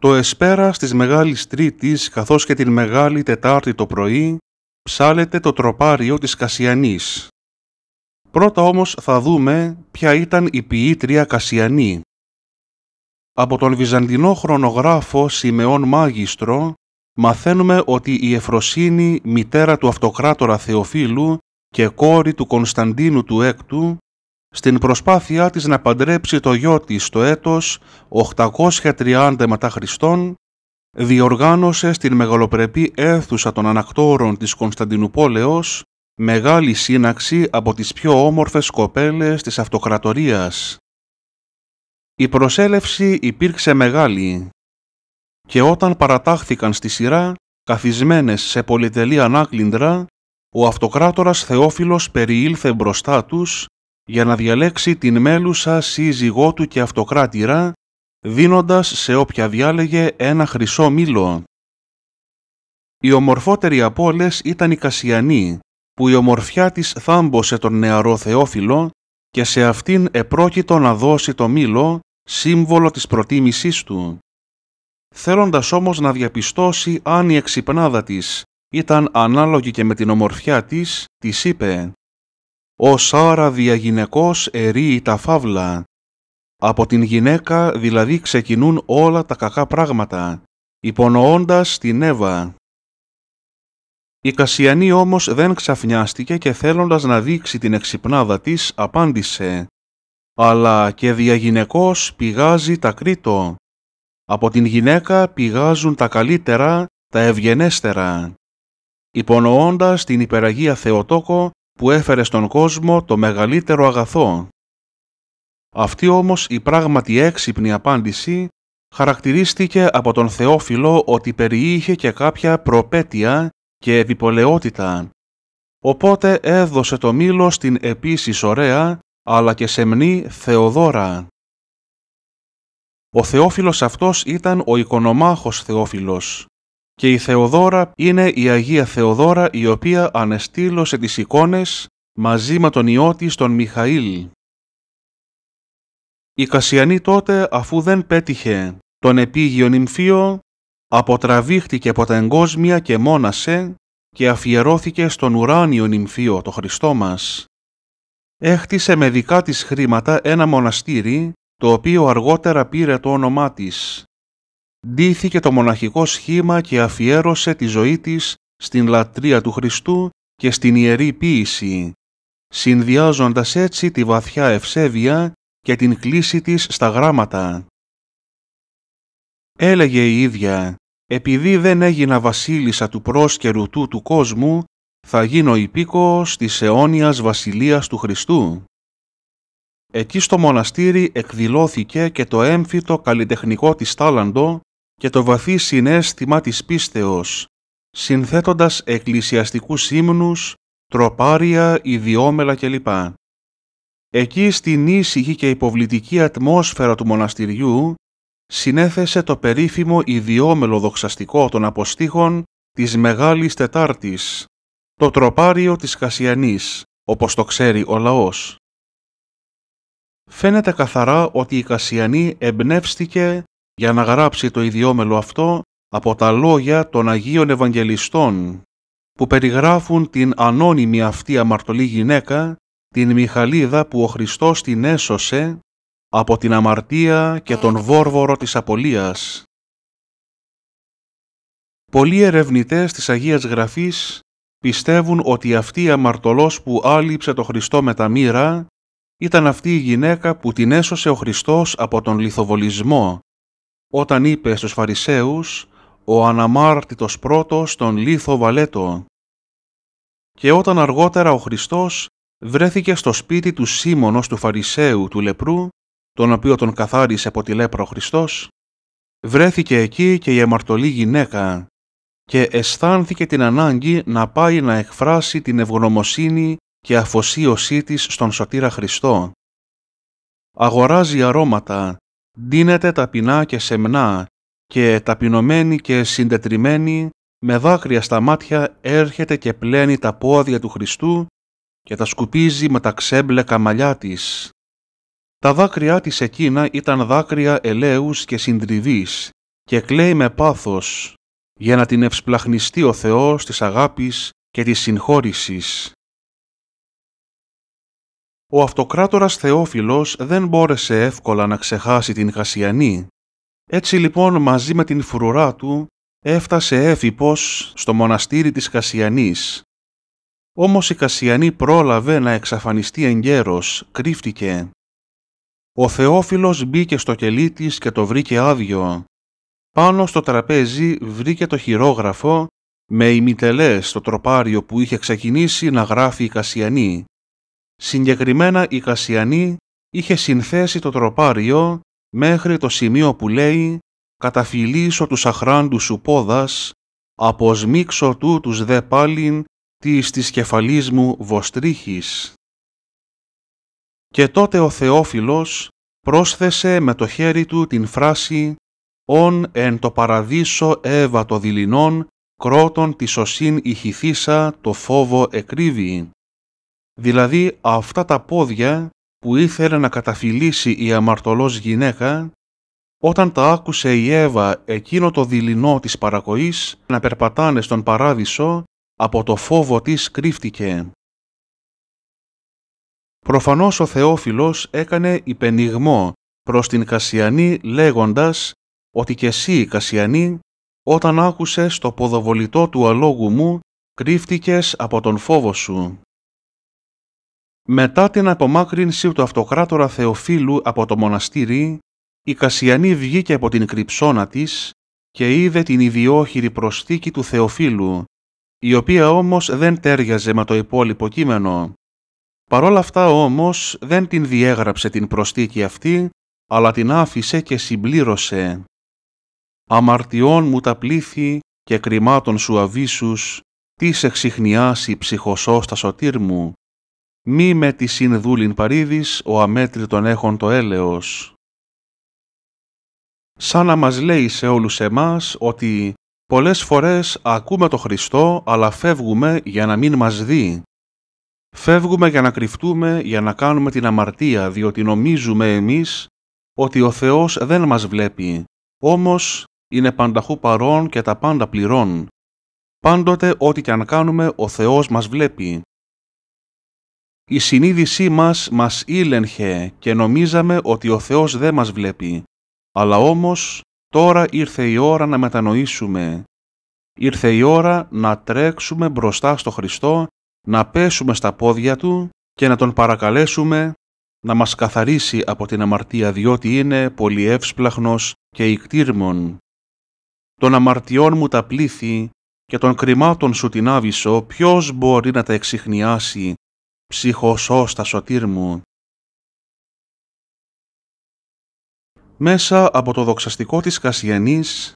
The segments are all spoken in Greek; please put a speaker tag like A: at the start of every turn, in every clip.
A: Το εσπέρα της Μεγάλης Τρίτης καθώς και την Μεγάλη Τετάρτη το πρωί ψάλεται το τροπάριο της Κασιανής. Πρώτα όμως θα δούμε ποια ήταν η ποιήτρια Κασιανή. Από τον βυζαντινό χρονογράφο Σιμεών Μάγιστρο μαθαίνουμε ότι η Εφροσύνη, μητέρα του αυτοκράτορα Θεοφίλου και κόρη του Κωνσταντίνου του Έκτου, στην προσπάθειά της να παντρέψει το γιο της το έτος 830 μετά Χριστόν, διοργάνωσε στην μεγαλοπρεπή αίθουσα των ανακτόρων της Κωνσταντινούπολεως μεγάλη σύναξη από τις πιο όμορφες κοπέλες της αυτοκρατορίας. Η προσέλευση υπήρξε μεγάλη και όταν παρατάχθηκαν στη σειρά, καθισμένες σε πολυτελή ανάκλυντρα, ο αυτοκράτορας Θεόφιλος περιήλθε μπροστά τους για να διαλέξει την μέλουσα σύζυγό του και αυτοκράτηρα, δίνοντας σε όποια διάλεγε ένα χρυσό μήλο. Η ομορφότερη από όλες ήταν η Κασιανή, που η ομορφιά της θάμπωσε τον νεαρό Θεόφιλο και σε αυτήν επρόκειτο να δώσει το μήλο, σύμβολο της προτίμησής του. Θέλοντας όμως να διαπιστώσει αν η εξυπνάδα της ήταν ανάλογη και με την ομορφιά της, της είπε ο Σάρα διαγυναικός ερεί τα φαύλα. Από την γυναίκα δηλαδή ξεκινούν όλα τα κακά πράγματα, υπονοώντας την Εύα. Η Κασιανή όμως δεν ξαφνιάστηκε και θέλοντας να δείξει την εξυπνάδα της απάντησε «Αλλά και διαγυναικός πηγάζει τα κρίτο. Από την γυναίκα πηγάζουν τα καλύτερα, τα ευγενέστερα». Υπονοώντας την υπεραγία Θεοτόκο που έφερε στον κόσμο το μεγαλύτερο αγαθό. Αυτή όμως η πράγματι έξυπνη απάντηση χαρακτηρίστηκε από τον Θεόφιλο ότι περιείχε και κάποια προπέτεια και επιπολαιότητα. Οπότε έδωσε το μήλο στην επίσης ωραία αλλά και σεμνή Θεοδόρα. Ο Θεόφιλος αυτός ήταν ο οικονομάχος Θεόφιλος, και η Θεοδώρα είναι η Αγία Θεοδώρα η οποία ανεστήλωσε τις εικόνες μαζί με τον ιό της τον Μιχαήλ. Η Κασιανή τότε αφού δεν πέτυχε τον επίγειο νυμφίο αποτραβήχτηκε από τα εγκόσμια και μόνασε και αφιερώθηκε στον ουράνιο νυμφίο το Χριστό μας. Έχτισε με δικά της χρήματα ένα μοναστήρι το οποίο αργότερα πήρε το όνομά της ντύθηκε το μοναχικό σχήμα και αφιέρωσε τη ζωή της στην λατρεία του Χριστού και στην ιερή ποίηση, συνδυάζοντας έτσι τη βαθιά ευσέβεια και την κλίση της στα γράμματα. Έλεγε η ίδια «Επειδή δεν έγινα βασίλισσα του πρόσκαιρου του του κόσμου, θα γίνω υπήκοος της αιώνιας βασιλείας του Χριστού». Εκεί στο μοναστήρι εκδηλώθηκε και το έμφυτο καλλιτεχνικό της τάλαντο και το βαθύ συνέστημα της πίστεως, συνθέτοντας εκκλησιαστικούς ύμνους, τροπάρια, ιδιόμελα κλπ. Εκεί στην ήσυχη και υποβλητική ατμόσφαιρα του μοναστηριού συνέθεσε το περίφημο ιδιόμελο δοξαστικό των αποστήχων της Μεγάλης Τετάρτης, το τροπάριο της Κασιανής, όπως το ξέρει ο λαός. Φαίνεται καθαρά ότι η Κασιανή εμπνεύστηκε για να γράψει το ιδιόμελο αυτό από τα λόγια των Αγίων Ευαγγελιστών που περιγράφουν την ανώνυμη αυτή αμαρτωλή γυναίκα, την Μιχαλίδα που ο Χριστός την έσωσε από την αμαρτία και τον βόρβορο της απολίας. Πολλοί ερευνητές της Αγίας Γραφής πιστεύουν ότι αυτή η αμαρτωλός που άλυψε το Χριστό με τα μοίρα ήταν αυτή η γυναίκα που την έσωσε ο Χριστός από τον λιθοβολισμό όταν είπε στους Φαρισαίους «Ο αναμάρτητος πρώτος τον λίθο βαλέτο». Και όταν αργότερα ο Χριστός βρέθηκε στο σπίτι του Σίμωνος του Φαρισαίου του Λεπρού, τον οποίο τον καθάρισε από τη λέπρα ο Χριστός, βρέθηκε εκεί και η αμαρτωλή γυναίκα και αισθάνθηκε την ανάγκη να πάει να εκφράσει την ευγνωμοσύνη και αφοσίωσή της στον Σωτήρα Χριστό. Αγοράζει αρώματα, δίνεται ταπεινά και σεμνά και ταπεινωμένη και συντετριμένη με δάκρυα στα μάτια έρχεται και πλένει τα πόδια του Χριστού και τα σκουπίζει με τα ξέμπλεκα μαλλιά της. Τα δάκρυά της εκείνα ήταν δάκρυα ελέους και συντριβής και κλαίει με πάθος για να την ευσπλαχνιστεί ο Θεός της αγάπης και της συγχώρησης ο αυτοκράτορας Θεόφιλος δεν μπόρεσε εύκολα να ξεχάσει την Κασιανή. Έτσι λοιπόν μαζί με την φρουρά του έφτασε έφυπος στο μοναστήρι της Κασιανής. Όμως η Κασιανή πρόλαβε να εξαφανιστεί εν γέρος, κρύφτηκε. Ο Θεόφιλος μπήκε στο κελί της και το βρήκε άδειο. Πάνω στο τραπέζι βρήκε το χειρόγραφο με ημιτελές στο τροπάριο που είχε ξεκινήσει να γράφει η Κασιανή Συγκεκριμένα η Κασιανή είχε συνθέσει το τροπάριο μέχρι το σημείο που λέει «Καταφυλίσω τους αχράντους σου πόδας, αποσμίξω του τους δε πάλιν της της κεφαλής μου βοστρίχης». Και τότε ο Θεόφιλος πρόσθεσε με το χέρι του την φράση «Ον εν το παραδείσο έβα το δειλινών, κρότον τη σωσήν ηχηθήσα το φόβο εκρύβει» δηλαδή αυτά τα πόδια που ήθελε να καταφυλίσει η αμαρτωλός γυναίκα όταν τα άκουσε η Εύα εκείνο το δειλινό της παρακοής να περπατάνε στον παράδεισο από το φόβο της κρύφτηκε. Προφανώς ο Θεόφιλος έκανε υπενιγμό προς την Κασιανή λέγοντας ότι και εσύ Κασιανή όταν άκουσες το ποδοβολητό του αλόγου μου κρύφτηκες από τον φόβο σου. Μετά την απομάκρυνση του αυτοκράτορα Θεοφίλου από το μοναστήρι, η Κασιανή βγήκε από την κρυψώνα της και είδε την ιδιόχειρη προσθήκη του Θεοφίλου, η οποία όμως δεν τέριαζε με το υπόλοιπο κείμενο. Παρόλα αυτά όμως δεν την διέγραψε την προσθήκη αυτή, αλλά την άφησε και συμπλήρωσε. «Αμαρτιών μου τα πλήθη και κρυμάτων σου αβίσους, τις ξυχνιάσει ψυχοσώστα σωτήρ μου» Μη με τη συνδούλην παρίδης, ο αμέτρητον έχων το έλεος. Σαν να μας λέει σε όλους εμάς ότι πολλές φορές ακούμε το Χριστό αλλά φεύγουμε για να μην μας δει. Φεύγουμε για να κρυφτούμε, για να κάνουμε την αμαρτία, διότι νομίζουμε εμείς ότι ο Θεός δεν μας βλέπει, όμως είναι πανταχού παρών και τα πάντα πληρών. Πάντοτε ό,τι και αν κάνουμε ο Θεός μας βλέπει η συνείδησή μας μας ήλεγχε και νομίζαμε ότι ο Θεός δεν μας βλέπει. Αλλά όμως τώρα ήρθε η ώρα να μετανοήσουμε. Ήρθε η ώρα να τρέξουμε μπροστά στο Χριστό, να πέσουμε στα πόδια Του και να Τον παρακαλέσουμε να μας καθαρίσει από την αμαρτία διότι είναι πολύ εύσπλαχνος και ικτήρμων. Των αμαρτιών μου τα πλήθη και των κρυμάτων σου την άβυσο ποιος μπορεί να τα εξηχνιάσει ψυχοσώστας σωτήρ μου. Μέσα από το δοξαστικό της Κασιανής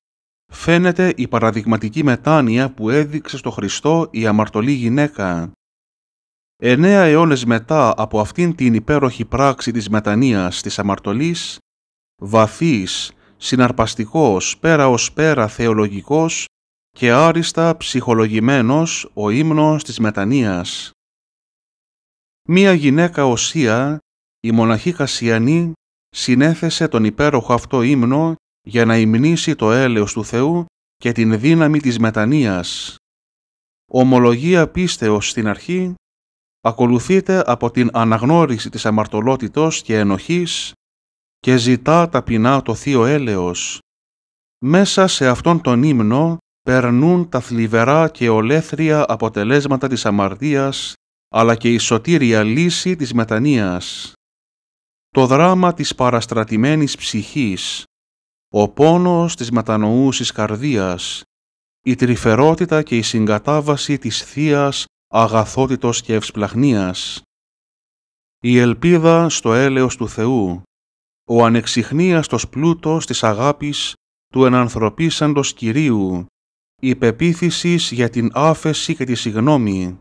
A: φαίνεται η παραδειγματική μετάνοια που έδειξε στο Χριστό η αμαρτωλή γυναίκα. Εννέα αιώνες μετά από αυτήν την υπέροχη πράξη της μετανοίας της αμαρτωλής, βαθύς, συναρπαστικός, πέρα ως πέρα θεολογικός και άριστα ψυχολογημένος ο ύμνος της μετανοίας. Μία γυναίκα οσία, η μοναχή Κασιανή, συνέθεσε τον υπέροχο αυτό ύμνο για να υμνήσει το έλεος του Θεού και την δύναμη της μετανοίας. Ομολογία πίστεως στην αρχή ακολουθείται από την αναγνώριση της αμαρτωλότητος και ενοχής και ζητά ταπεινά το θείο έλεος. Μέσα σε αυτόν τον ύμνο περνούν τα θλιβερά και ολέθρια αποτελέσματα της αμαρτίας αλλά και η σωτήρια λύση της μετανοίας, το δράμα της παραστρατημένης ψυχής, ο πόνος της μετανοούσης καρδίας, η τρυφερότητα και η συγκατάβαση της θείας αγαθότητος και ευσπλαχνίας, η ελπίδα στο έλεος του Θεού, ο ανεξιχνίαστος πλούτος της αγάπης του ενανθρωπίσαντος Κυρίου, η πεποίθησης για την άφεση και τη συγνώμη,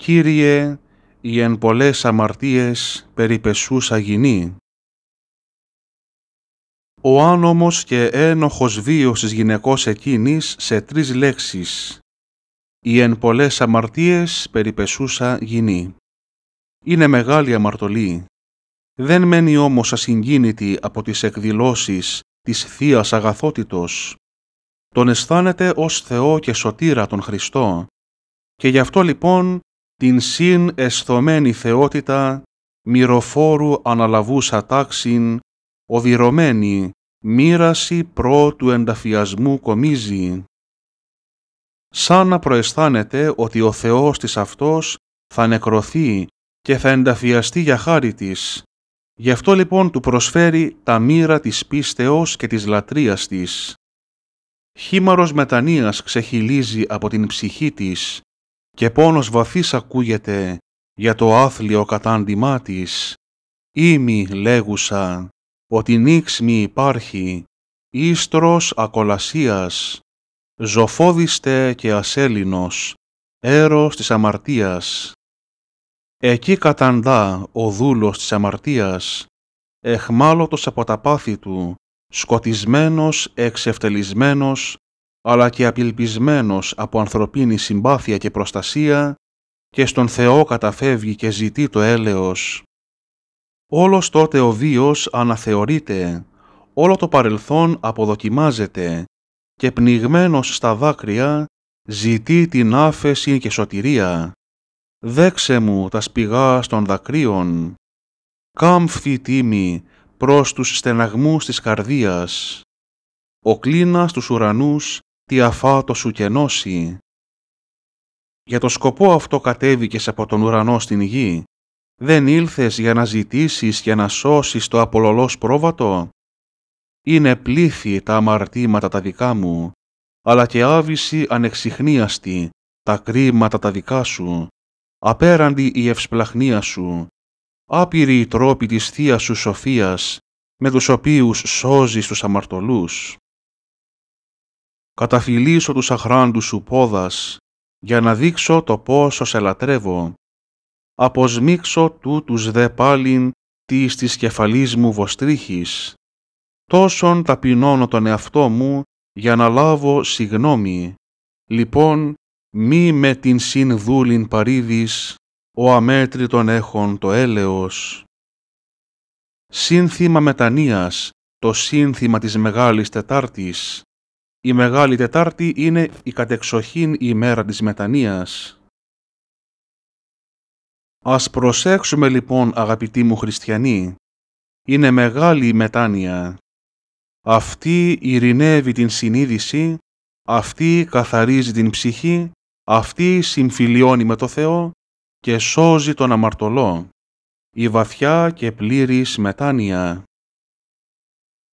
A: Κύριε, οι εν πολλές αμαρτίες περιπεσούσα γυνή. Ο άνομος και ένοχος βίος της γυναικός εκείνης σε τρεις λέξεις. Οι εν πολλές αμαρτίες περιπεσούσα γυνή. Είναι μεγάλη αμαρτωλή. Δεν μένει όμως ασυγκίνητη από τις εκδηλώσεις της θείας αγαθότητος. Τον αισθάνεται ως Θεό και σωτήρα τον Χριστό. Και γι' αυτό λοιπόν την συν εσθωμένη θεότητα μυροφόρου αναλαβούσα τάξην, οδυρωμένη, μοίραση πρό του ενταφιασμού κομίζει. Σαν να προαισθάνεται ότι ο Θεός της αυτός θα νεκρωθεί και θα ενταφιαστεί για χάρη της. Γι' αυτό λοιπόν του προσφέρει τα μοίρα της πίστεως και της λατρείας της. Χήμαρος μετανοίας ξεχυλίζει από την ψυχή της και πόνος βαθύς ακούγεται για το άθλιο κατάντημά της ήμι λέγουσα ότι νύξ υπάρχει, ίστρος ακολασίας, ζωφόδιστε και ασέλινος, έρος της αμαρτίας. Εκεί καταντά ο δούλος της αμαρτίας, εχμάλωτος από τα πάθη του, σκοτισμένος, εξευτελισμένος, αλλά και απελπισμένος από ανθρωπίνη συμπάθεια και προστασία και στον Θεό καταφεύγει και ζητεί το έλεος. Όλος τότε ο βίος αναθεωρείται, όλο το παρελθόν αποδοκιμάζεται και πνιγμένος στα δάκρυα ζητεί την άφεση και σωτηρία. Δέξε μου τα σπηγά των δακρύων. Κάμφθη τίμη προς τους στεναγμούς της καρδίας. Ο κλίνας ουρανούς τι αφάτο σου κενώσει. Για το σκοπό αυτό κατέβηκες από τον ουρανό στην γη. Δεν ήλθες για να ζητήσεις και να σώσεις το απολολός πρόβατο. Είναι πλήθη τα αμαρτήματα τα δικά μου, αλλά και άβυση ανεξιχνίαστη τα κρίματα τα δικά σου, απέραντη η ευσπλαχνία σου, άπειρη οι τρόποι της θεία σου σοφίας, με τους οποίους σώζεις τους αμαρτωλούς καταφυλίσω τους αχράντους σου πόδας, για να δείξω το πόσο σε λατρεύω. Αποσμίξω τούτους δε πάλιν της της κεφαλής μου βοστρίχης. Τόσον ταπεινώνω τον εαυτό μου για να λάβω συγνώμη. Λοιπόν, μη με την συνδούλην παρίδης, ο αμέτρητον έχων το έλεος. Σύνθημα μετανοίας, το σύνθημα της Μεγάλης Τετάρτης. Η Μεγάλη Τετάρτη είναι η κατεξοχήν ημέρα της μετανοίας. Ας προσέξουμε λοιπόν αγαπητοί μου χριστιανοί. Είναι μεγάλη η μετάνοια. Αυτή ειρηνεύει την συνείδηση, αυτή καθαρίζει την ψυχή, αυτή συμφιλιώνει με το Θεό και σώζει τον αμαρτωλό. Η βαθιά και πλήρης μετάνοια.